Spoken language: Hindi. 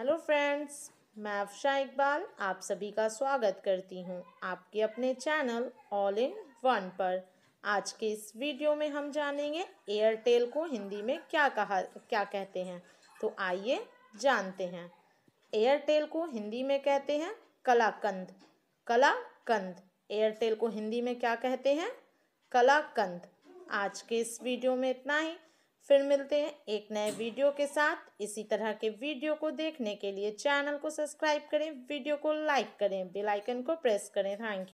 हेलो फ्रेंड्स मैं अफशा इकबाल आप सभी का स्वागत करती हूं आपके अपने चैनल ऑल इन वन पर आज के इस वीडियो में हम जानेंगे एयरटेल को हिंदी में क्या कहा क्या कहते हैं तो आइए जानते हैं एयरटेल को हिंदी में कहते हैं कलाकंद कलाकंद एयरटेल को हिंदी में क्या कहते हैं कलाकंद आज के इस वीडियो में इतना ही फिर मिलते हैं एक नए वीडियो के साथ इसी तरह के वीडियो को देखने के लिए चैनल को सब्सक्राइब करें वीडियो को लाइक करें बेल आइकन को प्रेस करें थैंक यू